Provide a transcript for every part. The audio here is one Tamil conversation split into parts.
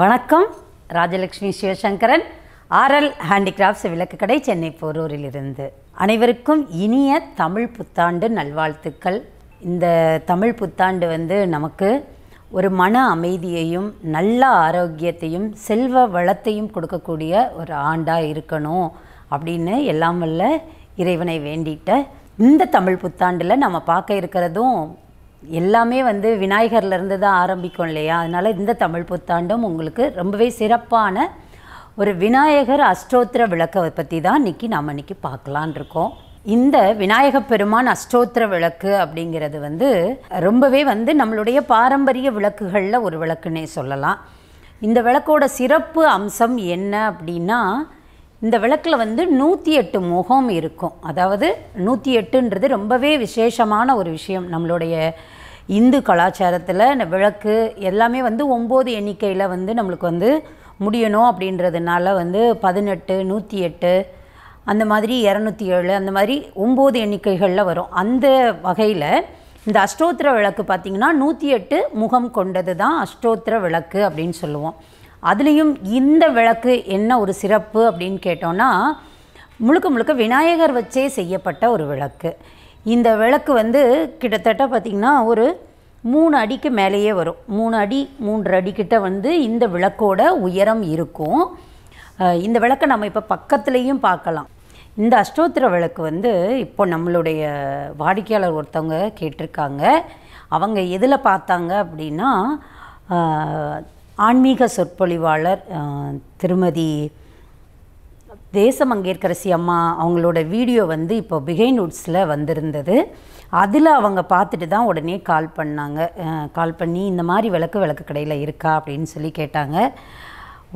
வணக்கம் ராஜலக்ஷ்மி சிவசங்கரன் ஆர்எல் ஹேண்டிகிராஃப்ட்ஸ் கடை சென்னை போரூரிலிருந்து அனைவருக்கும் இனிய தமிழ் புத்தாண்டு நல்வாழ்த்துக்கள் இந்த தமிழ் புத்தாண்டு வந்து நமக்கு ஒரு மன அமைதியையும் நல்ல ஆரோக்கியத்தையும் செல்வ வளத்தையும் கொடுக்கக்கூடிய ஒரு ஆண்டாக இருக்கணும் அப்படின்னு எல்லாம் வல்ல இறைவனை வேண்டிட்ட இந்த தமிழ் புத்தாண்டில் நம்ம பார்க்க இருக்கிறதும் எல்லாமே வந்து விநாயகர்லேருந்து தான் ஆரம்பிக்கும் இல்லையா அதனால் இந்த தமிழ் புத்தாண்டும் உங்களுக்கு ரொம்பவே சிறப்பான ஒரு விநாயகர் அஷ்டோத்திர விளக்கை பற்றி தான் இன்றைக்கி நாம் இன்றைக்கி பார்க்கலான் இருக்கோம் இந்த விநாயக பெருமான் அஷ்டோத்திர விளக்கு அப்படிங்கிறது வந்து ரொம்பவே வந்து நம்மளுடைய பாரம்பரிய விளக்குகளில் ஒரு விளக்குன்னே சொல்லலாம் இந்த விளக்கோட சிறப்பு அம்சம் என்ன அப்படின்னா இந்த விளக்கில் வந்து நூற்றி எட்டு முகம் இருக்கும் அதாவது நூற்றி எட்டுன்றது ரொம்பவே விசேஷமான ஒரு விஷயம் நம்மளுடைய இந்து கலாச்சாரத்தில் இந்த விளக்கு எல்லாமே வந்து ஒம்பது எண்ணிக்கையில் வந்து நம்மளுக்கு வந்து முடியணும் அப்படின்றதுனால வந்து பதினெட்டு நூற்றி எட்டு அந்த மாதிரி இரநூத்தி ஏழு அந்த மாதிரி ஒம்பது எண்ணிக்கைகளில் வரும் அந்த வகையில் இந்த அஷ்டோத்திர விளக்கு பார்த்திங்கன்னா நூற்றி எட்டு முகம் கொண்டது தான் அஷ்டோத்திர விளக்கு அப்படின்னு சொல்லுவோம் அதுலேயும் இந்த விளக்கு என்ன ஒரு சிறப்பு அப்படின்னு கேட்டோன்னா முழுக்க முழுக்க விநாயகர் வச்சே செய்யப்பட்ட ஒரு விளக்கு இந்த விளக்கு வந்து கிட்டத்தட்ட பார்த்திங்கன்னா ஒரு மூணு அடிக்கு மேலேயே வரும் மூணு அடி மூன்று அடிக்கிட்ட வந்து இந்த விளக்கோட உயரம் இருக்கும் இந்த விளக்கை நம்ம இப்போ பக்கத்துலேயும் பார்க்கலாம் இந்த அஷ்டோத்திர விளக்கு வந்து இப்போ நம்மளுடைய வாடிக்கையாளர் ஒருத்தவங்க கேட்டிருக்காங்க அவங்க எதில் பார்த்தாங்க அப்படின்னா ஆன்மீக சொற்பொழிவாளர் திருமதி தேசமங்கேற்கரசி அம்மா அவங்களோட வீடியோ வந்து இப்போ பிகைன் உட்ஸில் வந்திருந்தது அதில் அவங்க பார்த்துட்டு தான் உடனே கால் பண்ணாங்க கால் பண்ணி இந்த மாதிரி விளக்கு விளக்கு கடையில் இருக்கா அப்படின்னு சொல்லி கேட்டாங்க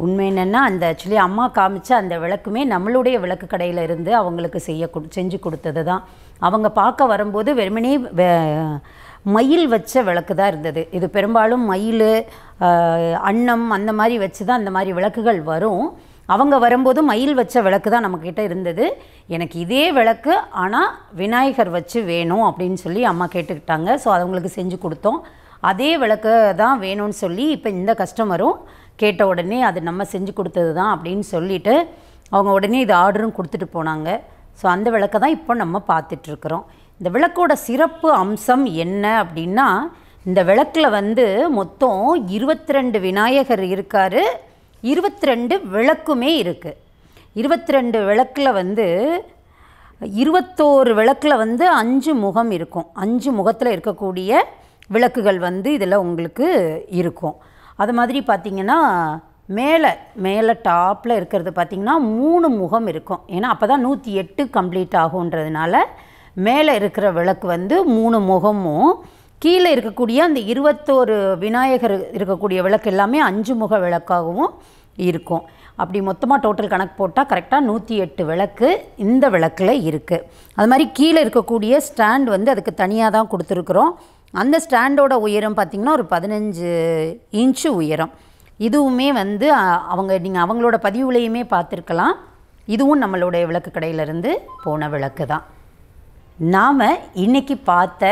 உண்மை என்னென்னா அந்த ஆக்சுவலி அம்மா காமிச்ச அந்த விளக்குமே நம்மளுடைய விளக்கு கடையில் இருந்து அவங்களுக்கு செய்ய செஞ்சு கொடுத்தது தான் அவங்க பார்க்க வரும்போது வெறுமனே மயில் வச்ச விளக்கு தான் இருந்தது இது பெரும்பாலும் மயில் அன்னம் அந்த மாதிரி வச்சு தான் அந்த மாதிரி விளக்குகள் வரும் அவங்க வரும்போது மயில் வச்ச விளக்கு தான் நம்மக்கிட்ட இருந்தது எனக்கு இதே விளக்கு ஆனால் விநாயகர் வச்சு வேணும் அப்படின்னு சொல்லி அம்மா கேட்டுக்கிட்டாங்க ஸோ அவங்களுக்கு செஞ்சு கொடுத்தோம் அதே விளக்கு தான் வேணும்னு சொல்லி இப்போ இந்த கஸ்டமரும் கேட்ட உடனே அது நம்ம செஞ்சு கொடுத்தது தான் அப்படின்னு சொல்லிவிட்டு அவங்க உடனே இது ஆர்டரும் கொடுத்துட்டு போனாங்க ஸோ அந்த விளக்கை தான் இப்போ நம்ம பார்த்துட்ருக்குறோம் இந்த விளக்கோட சிறப்பு அம்சம் என்ன அப்படின்னா இந்த விளக்கில் வந்து மொத்தம் இருபத்தி ரெண்டு விநாயகர் இருக்கார் இருபத்தி ரெண்டு விளக்குமே இருக்குது இருபத்தி ரெண்டு விளக்கில் வந்து இருபத்தோரு விளக்கில் வந்து அஞ்சு முகம் இருக்கும் அஞ்சு முகத்தில் இருக்கக்கூடிய விளக்குகள் வந்து இதில் உங்களுக்கு இருக்கும் அது மாதிரி பார்த்திங்கன்னா மேலே மேலே டாப்பில் இருக்கிறது பார்த்திங்கன்னா மூணு முகம் இருக்கும் ஏன்னா அப்போ தான் நூற்றி எட்டு கம்ப்ளீட் ஆகுன்றதுனால மேலே இருக்கிற விளக்கு வந்து மூணு முகமும் கீழே இருக்கக்கூடிய அந்த இருபத்தோரு விநாயகர் இருக்கக்கூடிய விளக்கு எல்லாமே அஞ்சு முக விளக்காகவும் இருக்கும் அப்படி மொத்தமாக டோட்டல் கணக்கு போட்டால் கரெக்டாக நூற்றி எட்டு விளக்கு இந்த விளக்கில் இருக்குது அது மாதிரி கீழே இருக்கக்கூடிய ஸ்டாண்ட் வந்து அதுக்கு தனியாக தான் கொடுத்துருக்குறோம் அந்த ஸ்டாண்டோட உயரம் பார்த்திங்கன்னா ஒரு பதினஞ்சு இன்ச்சு உயரம் இதுவுமே வந்து அவங்க நீங்கள் அவங்களோட பதிவுலையுமே பார்த்துருக்கலாம் இதுவும் நம்மளுடைய விளக்கு கடையிலேருந்து போன விளக்கு தான் நாம் இன்றைக்கி பார்த்த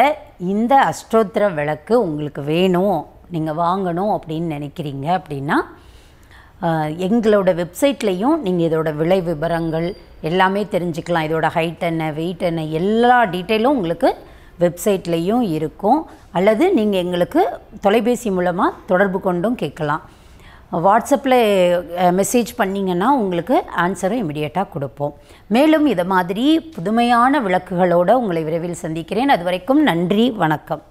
இந்த அஷ்டோத்திர விளக்கு உங்களுக்கு வேணும் நீங்கள் வாங்கணும் அப்படின்னு நினைக்கிறீங்க அப்படின்னா எங்களோட வெப்சைட்லேயும் நீங்கள் இதோட விலை விவரங்கள் எல்லாமே தெரிஞ்சுக்கலாம் இதோட ஹைட் என்ன வெயிட் என்ன எல்லா டீட்டெயிலும் உங்களுக்கு வெப்சைட்லேயும் இருக்கும் அல்லது நீங்கள் எங்களுக்கு தொலைபேசி மூலமாக தொடர்பு கொண்டும் கேட்கலாம் வாட்ஸ்அப்பில் மெசேஜ் பண்ணிங்கன்னா உங்களுக்கு ஆன்சரை இமிடியேட்டாக கொடுப்போம் மேலும் இதை மாதிரி புதுமையான விளக்குகளோடு உங்களை விரைவில் சந்திக்கிறேன் அதுவரைக்கும் நன்றி வணக்கம்